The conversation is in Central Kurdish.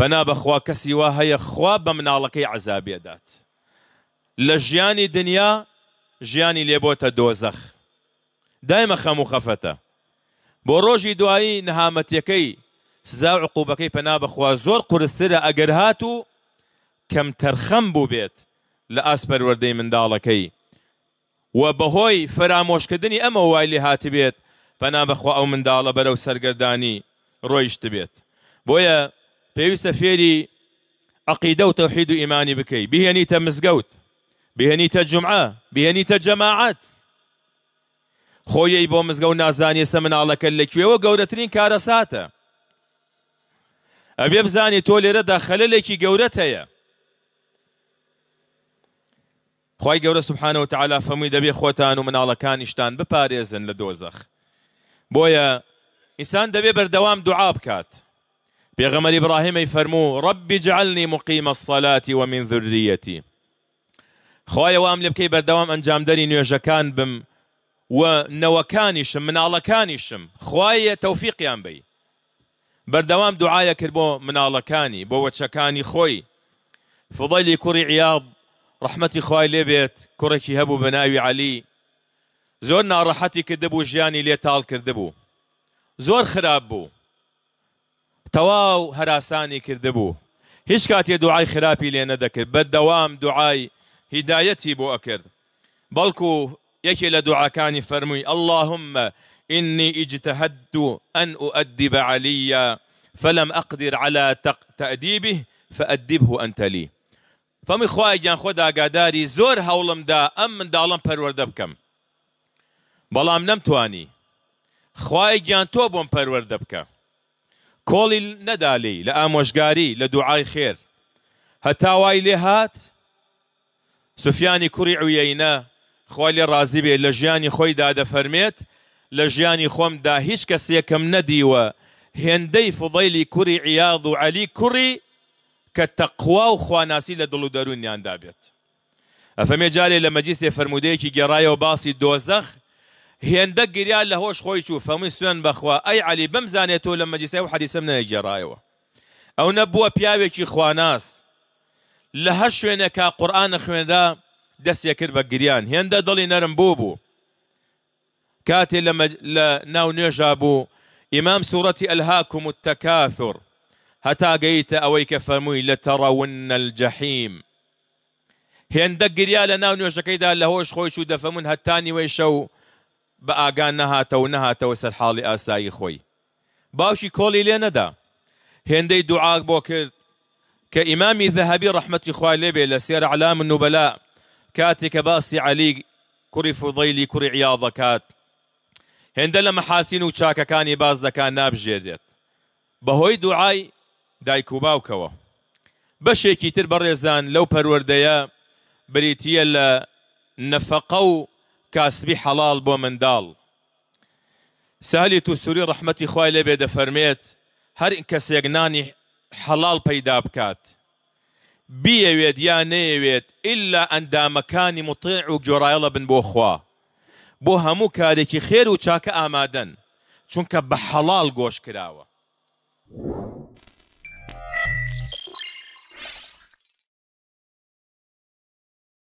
پەنا بەخوا کەسی وا هەیە خوا بە مناڵەکەی عذابێدات لە ژیانی دنیا ژیانی لێبۆتە دۆزەخ دایمە خەم و خەفەتە بۆ ڕۆژی دوایی نەهامەتیەکەی سزا عقوبەکەی پەنا بەخوا زۆر قورسرە ئەگەر هات و کەم تەرخەم بوو بێت لە ئاسپەروەردەی منداڵەکەی و بەهۆی فرامۆشکردنی ئەمە وای لێ هاتی بێت پەنا بەخوا ئەو منداڵە بەرەو سەرگردانی ڕۆیشت بێت بۆیە پێویستە فێری عقیدە و تەوحید و ئیمانی بکەی بهێنیتە مزگەوت بهێنیتە جمعە بهێنیتە جەماعەت خۆیەی بۆ مزگەوت نازانیە سە مناڵەکە لەکوێوە گەورەترین کارە ساتە ئەبێ بزانی تۆ لێرەدا خەلەلێکی گەورەت هەیە خی گەورە سبحانەوە تعالا فەمووی دەبێ خۆتان و مناڵەکانیشتان بپارێزن لە دۆزەخ بۆیە ئینسان دەبێ بەردەوام دوعا بکات بيغمر إبراهيم يفرمو رب اجعلني مقيم الصلاة ومن ذريتي خويا وام لبكي بردوام انجام نيو جاكان بم و من مناڵەکانیشم خوایە تەوفیقیان بی بەردەوام دوعاە کرد بۆ مناڵەکانی بۆ وەچەکانی كاني فضەلی کوڕی عیاض ڕحمەتی خوای لێ بێت کوڕێکی هەبوو بە ناوی علی زۆر ناڕەحەتی کردبوو ژیانی لێ تاڵ کردبوو زۆر خراپ بوو تواو هراساني كردبو هش کاتێ دوعای خراپی لێ ذكر بەردەوام دوعای هدايتي بو أكر بلكو یەکێ لە دعاكاني فرمي اللهم إني اجتهدت أن أؤدب عليا فلم أقدر على تأديبه فأدبه أنت لي فمي خواي جان خدا قداري زور هولم دا أم من دالم پرورده بكم بلام نمتواني خواي جان توبم بوم پرورده کۆڵی نەدالی لە ئامۆژگاری لە دوعای خێر هەتاوای لێ هات سوفیانی کوڕی عویینە خۆی لێ ڕازی بێ لە ژیانی خۆی دادەفەرمێت لە ژیانی خۆمدا هیچ کەسێکم نەدیوە هێندەی فضەیلی کوڕی عیاض و علی کوڕی کە تەقوا و خواناسی لە دڵ و دەرونیاندا بێت ئەفەمێ جارێ لە مەجیسێ فرەرمودەیەکی گێڕایەوە باسی دۆزەخ هندق ريال له وش خوي يشوف فهمي سوين بخوا اي علي بمزانيته لما جي سيو حديث من الجرايوة او نبوه بيابي كي خواناس لهشوين كا قرآن اخوين دا دس يكر بقريان هندق ضلي نرم بوبو كاتي لما ل... ناو نجابو امام سورة الهاكم التكاثر هتا قيت اويك فهمي لترون الجحيم هندق ريال ناو نجا كيدا لهوش خوي شو دفمون هتاني ويشو بە ئاگان نەهاتەوە نەهاتەوە سەر حاڵی ئاسایی خۆی باشی کۆڵی لێ نەدا هێندەی دوعاک بۆ کرد کە ئیمامی ذەهبی ڕحمەتی خوای لێبێ لە سێر علام نوبەلا کاتێکە باسی علی کوڕی فضەیلی کوڕی عیاڵ دەکات هێندە لە مەحاسین و چاکەکانی باز دەکان نابژێردێت بەهۆی دوعای دایک و باوکەوە بەشێکی تر بەڕێزان لەو پەروەردەیە بریتە لە نەفەقە و کاسبی حەڵال بۆ منداڵ سالی تو سووری ڕحمەتی خوای لێبێ دەفەرمێت هەر کەسێک نانی حەڵال پەیدا بکات بیەوێت یا نەیەوێت ئللا ئەندامەکانی مطیع و جۆرایڵە بن بۆ خوا بۆ هەموو کارێکی خێر و چاکە ئامادەن چونکە بە حەڵال گۆش کراوە.